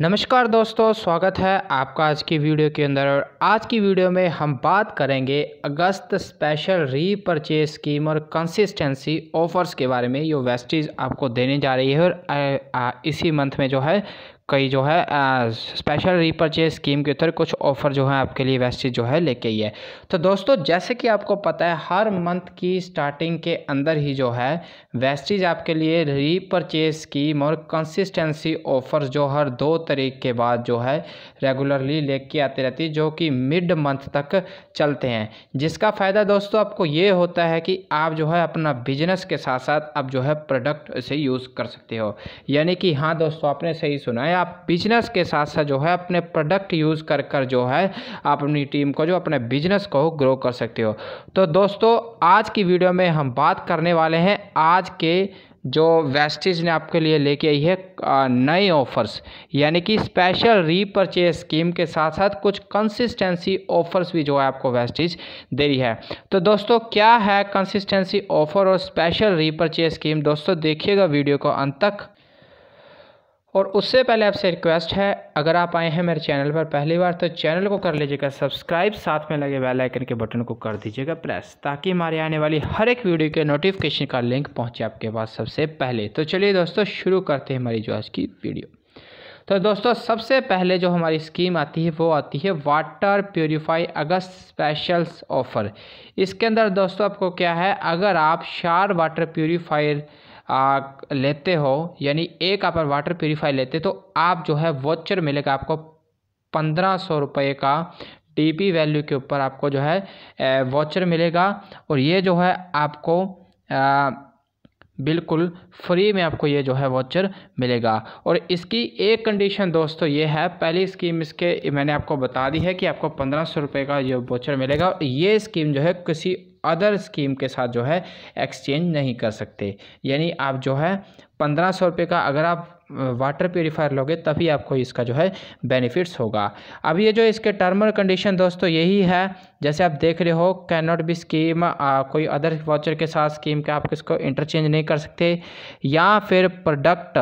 नमस्कार दोस्तों स्वागत है आपका आज की वीडियो के अंदर और आज की वीडियो में हम बात करेंगे अगस्त स्पेशल रीपरचेज स्कीम और कंसिस्टेंसी ऑफर्स के बारे में ये वेस्टीज आपको देने जा रही है और इसी मंथ में जो है कई जो है स्पेशल रिपर्चेज स्कीम के उतर कुछ ऑफ़र जो है आपके लिए वेस्टिज जो है लेके ही है तो दोस्तों जैसे कि आपको पता है हर मंथ की स्टार्टिंग के अंदर ही जो है वेस्टिज आपके लिए रीपरचेज स्कीम और कंसिस्टेंसी ऑफ़र जो हर दो तरीक़ के बाद जो है रेगुलरली लेके आती रहती है जो कि मिड मंथ तक चलते हैं जिसका फ़ायदा दोस्तों आपको ये होता है कि आप जो है अपना बिजनेस के साथ साथ आप जो है प्रोडक्ट से यूज़ कर सकते हो यानी कि हाँ दोस्तों आपने सही सुना है आप बिजनेस के साथ साथ जो है अपने प्रोडक्ट यूज़ कर कर जो है आप अपनी टीम को जो अपने बिजनेस को ग्रो कर सकते हो तो दोस्तों आज की वीडियो में हम बात करने वाले हैं आज के जो वेस्टिज ने आपके लिए लेके आई है नए ऑफ़र्स यानी कि स्पेशल रीपरचेज स्कीम के साथ साथ कुछ कंसिस्टेंसी ऑफ़र्स भी जो है आपको वेस्टिज दे रही है तो दोस्तों क्या है कंसिस्टेंसी ऑफ़र और स्पेशल रीपरचेज स्कीम दोस्तों देखिएगा वीडियो को अंत तक और उससे पहले आपसे रिक्वेस्ट है अगर आप आए हैं मेरे चैनल पर पहली बार तो चैनल को कर लीजिएगा सब्सक्राइब साथ में लगे बेल आइकन के बटन को कर दीजिएगा प्रेस ताकि हमारे आने वाली हर एक वीडियो के नोटिफिकेशन का लिंक पहुंचे आपके पास सबसे पहले तो चलिए दोस्तों शुरू करते हैं हमारी जो आज की वीडियो तो दोस्तों सबसे पहले जो हमारी स्कीम आती है वो आती है वाटर प्योरीफाई अगस्त स्पेशल्स ऑफ़र इसके अंदर दोस्तों आपको क्या है अगर आप शार वाटर प्योरीफायर आ, लेते हो यानी एक आप वाटर प्योरीफाई लेते तो आप जो है वॉचर मिलेगा आपको पंद्रह सौ रुपये का डी वैल्यू के ऊपर आपको जो है वॉचर मिलेगा और ये जो है आपको आ, बिल्कुल फ्री में आपको ये जो है वॉचर मिलेगा और इसकी एक कंडीशन दोस्तों ये है पहली स्कीम इसके मैंने आपको बता दी है कि आपको पंद्रह सौ रुपये का ये वॉचर मिलेगा और ये स्कीम जो है किसी अदर स्कीम के साथ जो है एक्सचेंज नहीं कर सकते यानी आप जो है पंद्रह सौ रुपये का अगर आप वाटर प्योरीफायर लोगे तभी आपको इसका जो है बेनिफिट्स होगा अब ये जो इसके टर्म और कंडीशन दोस्तों यही है जैसे आप देख रहे हो कैन नॉट बी स्कीम आ, कोई अदर वाचर के साथ स्कीम के आप इसको इंटरचेंज नहीं कर सकते या फिर प्रोडक्ट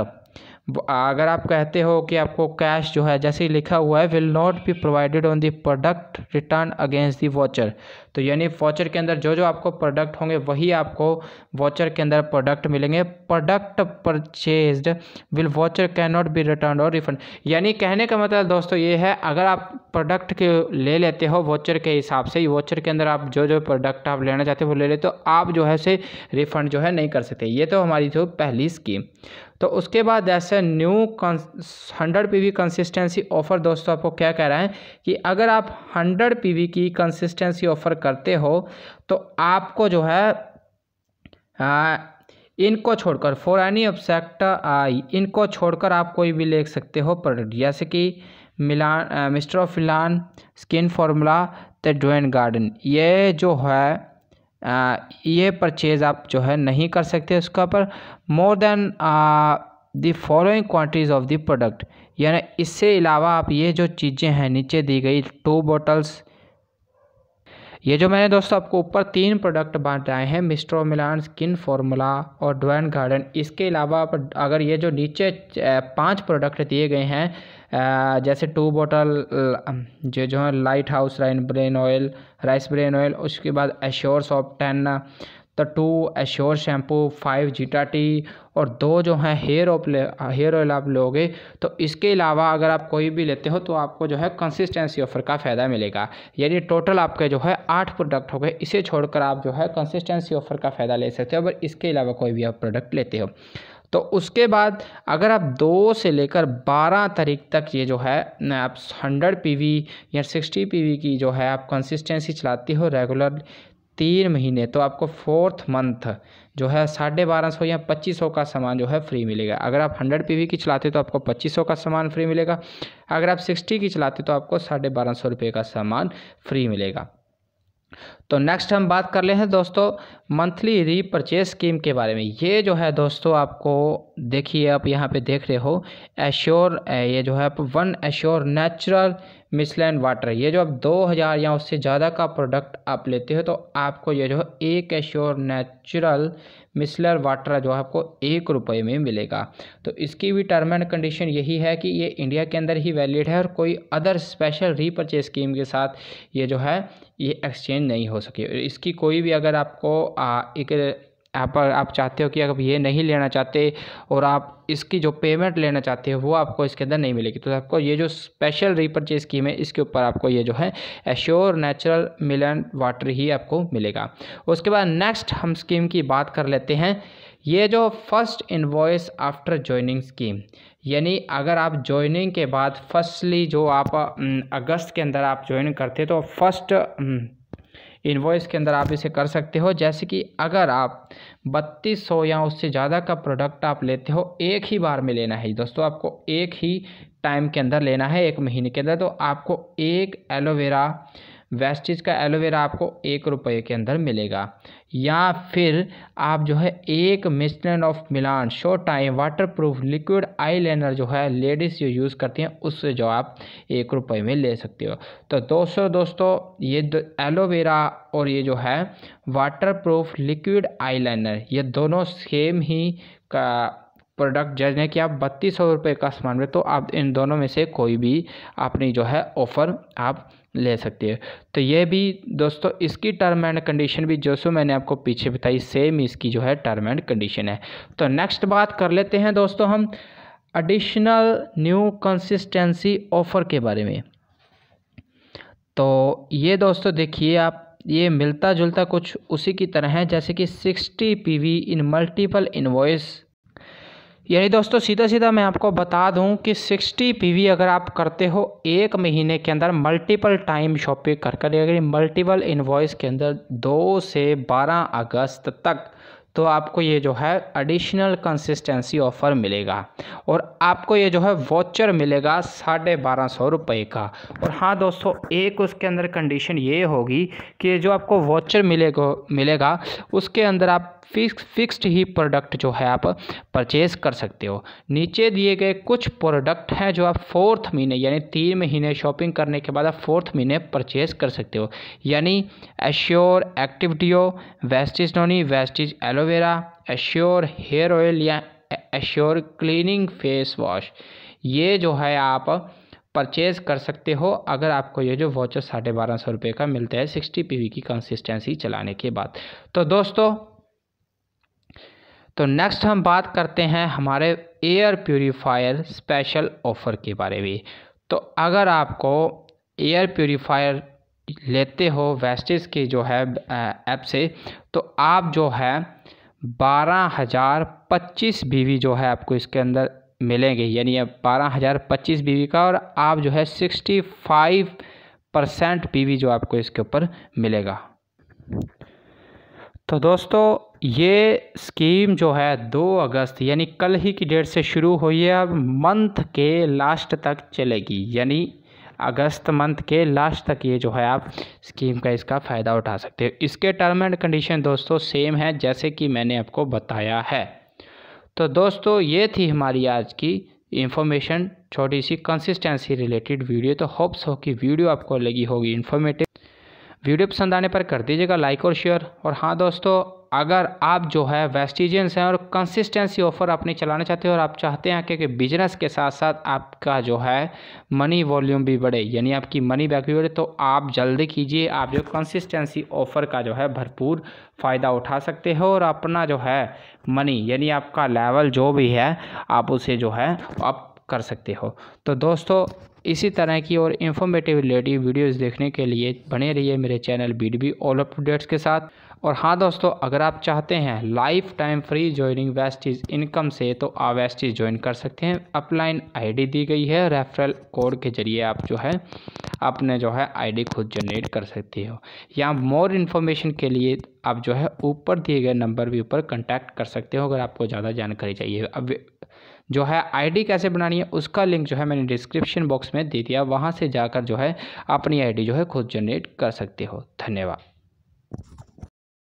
अगर आप कहते हो कि आपको कैश जो है जैसे लिखा हुआ है will not be provided on the product return against the voucher तो यानी वॉचर के अंदर जो जो आपको प्रोडक्ट होंगे वही आपको वॉचर के अंदर प्रोडक्ट मिलेंगे product purchased will voucher can not be return और रिफंड यानी कहने का मतलब दोस्तों ये है अगर आप प्रोडक्ट के ले लेते हो वॉचर के हिसाब से वॉचर के अंदर आप जो जो प्रोडक्ट आप लेना चाहते हो वो ले लेते हो आप जो है से रिफंड जो है नहीं कर सकते ये तो हमारी जो पहली स्कीम तो उसके बाद ऐसे new hundred P V consistency offer दोस्तों आपको क्या कह रहा है कि अगर आप हंड्रेड पी वी की कंसिस्टेंसी ऑफ़र करते हो तो आपको जो है आ, इनको छोड़कर फॉर एनी ऑब्सेक्ट आई इनको छोड़कर आप कोई भी ले सकते हो प्रोडक्ट जैसे कि मिलान मिस्टर ऑफ मिलान स्किन फार्मूला द ड्वेन गार्डन ये जो है ये परचेज़ आप जो है नहीं कर सकते उसका पर more than the following quantities of the product यानी इससे अलावा आप ये जो चीज़ें हैं नीचे दी गई टू बॉटल्स ये जो मैंने दोस्तों आपको ऊपर तीन प्रोडक्ट बांटाए हैं मिस्ट्रो मिलान स्किन फार्मूला और ड्वेन गार्डन इसके अलावा अगर ये जो नीचे पांच प्रोडक्ट दिए गए हैं जैसे टू बोटल जो जो है लाइट हाउस राइन bran oil rice bran oil उसके बाद assure soft ten two assure shampoo five जीटा टी और दो जो हैं हेयर ऑयल हेयर ऑयल आप लोगे तो इसके अलावा अगर आप कोई भी लेते हो तो आपको जो है कंसिस्टेंसी ऑफर का फ़ायदा मिलेगा यानी टोटल आपके जो है आठ प्रोडक्ट हो गए इसे छोड़कर आप जो है कंसिस्टेंसी ऑफर का फ़ायदा ले सकते हो अगर इसके अलावा कोई भी आप प्रोडक्ट लेते हो तो उसके बाद अगर आप दो से लेकर बारह तारीख तक ये जो है आप हंड्रेड पी या सिक्सटी पी की जो है आप कंसिस्टेंसी चलाती हो रेगुलर तीन महीने तो आपको फोर्थ मंथ जो है साढ़े बारह सौ या पच्चीस सौ का सामान जो है फ्री मिलेगा अगर आप हंड्रेड पी की चलाते तो आपको पच्चीस सौ का सामान फ्री मिलेगा अगर आप सिक्सटी की चलाते तो आपको साढ़े बारह सौ रुपये का सामान फ्री मिलेगा तो नेक्स्ट हम बात कर ले हैं दोस्तों मंथली रीपरचेज स्कीम के बारे में ये जो है दोस्तों आपको देखिए आप यहाँ पे देख रहे हो एश्योर ये जो है आप one assure natural micellar water ये जो आप दो हज़ार या उससे ज़्यादा का प्रोडक्ट आप लेते हो तो आपको ये जो है एक एश्योर नेचुरल मिसलर वाटर जो है आपको एक रुपये में मिलेगा तो इसकी भी टर्म एंड कंडीशन यही है कि ये इंडिया के अंदर ही वैलिड है और कोई अदर स्पेशल रीपर्चेज स्कीम के साथ ये जो है ये एक्सचेंज नहीं हो सके इसकी कोई भी अगर आपको आ, एक आप आप चाहते हो कि अगर ये नहीं लेना चाहते और आप इसकी जो पेमेंट लेना चाहते हो वो आपको इसके अंदर नहीं मिलेगी तो आपको ये जो स्पेशल रीपरचेज स्कीम है इसके ऊपर आपको ये जो है एश्योर नेचुरल मिलन वाटर ही आपको मिलेगा उसके बाद नेक्स्ट हम स्कीम की बात कर लेते हैं ये जो first invoice after joining scheme यानी अगर आप ज्वाइनिंग के बाद फर्स्टली जो आप अगस्त के अंदर आप ज्वाइन करते तो फर्स्ट इन्वॉइस के अंदर आप इसे कर सकते हो जैसे कि अगर आप बत्तीस सौ या उससे ज़्यादा का प्रोडक्ट आप लेते हो एक ही बार में लेना है दोस्तों आपको एक ही टाइम के अंदर लेना है एक महीने के अंदर तो आपको एक एलोवेरा वेस्टिज का एलोवेरा आपको एक रुपये के अंदर मिलेगा या फिर आप जो है एक मिशन ऑफ मिलान show time waterproof liquid eyeliner जो है लेडीज़ जो यूज़ करती हैं उससे जो आप एक रुपये में ले सकते हो तो दोस्तों दोस्तों ये दो, एलोवेरा और ये जो है waterproof liquid eyeliner ये दोनों सेम ही का प्रोडक्ट जैसे कि आप बत्तीस सौ रुपये का सामान में तो आप इन दोनों में से कोई भी अपनी जो है ऑफ़र आप ले सकती है तो ये भी दोस्तों इसकी टर्म एंड कंडीशन भी जो सो मैंने आपको पीछे बताई सेम इसकी जो है टर्म एंड कंडीशन है तो नेक्स्ट बात कर लेते हैं दोस्तों हम एडिशनल न्यू कंसिस्टेंसी ऑफ़र के बारे में तो ये दोस्तों देखिए आप ये मिलता जुलता कुछ उसी की तरह है जैसे कि P V in multiple invoice यानी दोस्तों सीधा सीधा मैं आपको बता दूं कि 60 पीवी अगर आप करते हो एक महीने के अंदर मल्टीपल टाइम शॉपिंग कर कर यानी मल्टीपल इन्वॉइस के अंदर दो से बारह अगस्त तक तो आपको ये जो है एडिशनल कंसिस्टेंसी ऑफ़र मिलेगा और आपको ये जो है वॉचर मिलेगा साढ़े बारह सौ रुपये का और हाँ दोस्तों एक उसके अंदर कंडीशन ये होगी कि जो आपको वॉचर मिलेगा मिलेगा उसके अंदर आप फिक्स फिक्स्ड ही प्रोडक्ट जो है आप परचेज कर सकते हो नीचे दिए गए कुछ प्रोडक्ट हैं जो आप फोर्थ महीने यानी तीन महीने शॉपिंग करने के बाद आप फोर्थ महीने परचेज कर सकते हो यानी assure active deo Vestige noni Vestige aloe vera assure hair oil या एश्योर क्लीनिंग फेस वॉश ये जो है आप परचेज कर सकते हो अगर आपको ये जो वाचर साढ़े बारह सौ रुपये का मिलता है सिक्सटी पी की कंसिस्टेंसी चलाने के बाद तो दोस्तों तो नेक्स्ट हम बात करते हैं हमारे एयर प्योरीफायर स्पेशल ऑफ़र के बारे में तो अगर आपको एयर प्योरीफायर लेते हो वेस्टिस के जो है ऐप से तो आप जो है बारह हज़ार पच्चीस बीवी जो है आपको इसके अंदर मिलेंगे यानी बारह हज़ार पच्चीस बीवी का और आप जो है सिक्सटी फाइव परसेंट बीवी जो आपको इसके ऊपर मिलेगा तो दोस्तों ये स्कीम जो है 2 अगस्त यानी कल ही की डेट से शुरू हुई है अब मंथ के लास्ट तक चलेगी यानी अगस्त मंथ के लास्ट तक ये जो है आप स्कीम का इसका फ़ायदा उठा सकते हो इसके टर्म एंड कंडीशन दोस्तों सेम है जैसे कि मैंने आपको बताया है तो दोस्तों ये थी हमारी आज की इन्फॉर्मेशन छोटी सी कंसिस्टेंसी रिलेटेड वीडियो तो होप्स हो कि वीडियो आपको लगी होगी इन्फॉर्मेटिव वीडियो पसंद आने पर कर दीजिएगा लाइक और शेयर और हाँ दोस्तों अगर आप जो है वेस्टिजेंस हैं और कंसिस्टेंसी ऑफर अपनी चलाना चाहते हो और आप चाहते हैं कि बिजनेस के साथ साथ आपका जो है मनी वॉल्यूम भी बढ़े यानी आपकी मनी बैक भी बढ़े तो आप जल्दी कीजिए आप जो कंसिस्टेंसी ऑफर का जो है भरपूर फ़ायदा उठा सकते हो और अपना जो है मनी यानी आपका लेवल जो भी है आप उसे जो है आप कर सकते हो तो दोस्तों इसी तरह की और इन्फॉर्मेटिव रिलेटिव वीडियोज़ देखने के लिए बने रहिए मेरे channel B D B all updates के साथ और हाँ दोस्तों अगर आप चाहते हैं life time free joining Vestige income से तो आप वेस्टिज ज्वाइन कर सकते हैं अपलाइन आईडी दी गई है रेफरल कोड के जरिए आप जो है अपने जो है आईडी खुद जनरेट कर सकते हो या मोर इन्फॉर्मेशन के लिए आप जो है ऊपर दिए गए नंबर भी ऊपर कंटैक्ट कर सकते हो अगर आपको ज़्यादा जानकारी चाहिए अब जो है आईडी कैसे बनानी है उसका लिंक जो है मैंने डिस्क्रिप्शन बॉक्स में दे दिया वहाँ से जाकर जो है अपनी आईडी जो है खुद जनरेट कर सकते हो धन्यवाद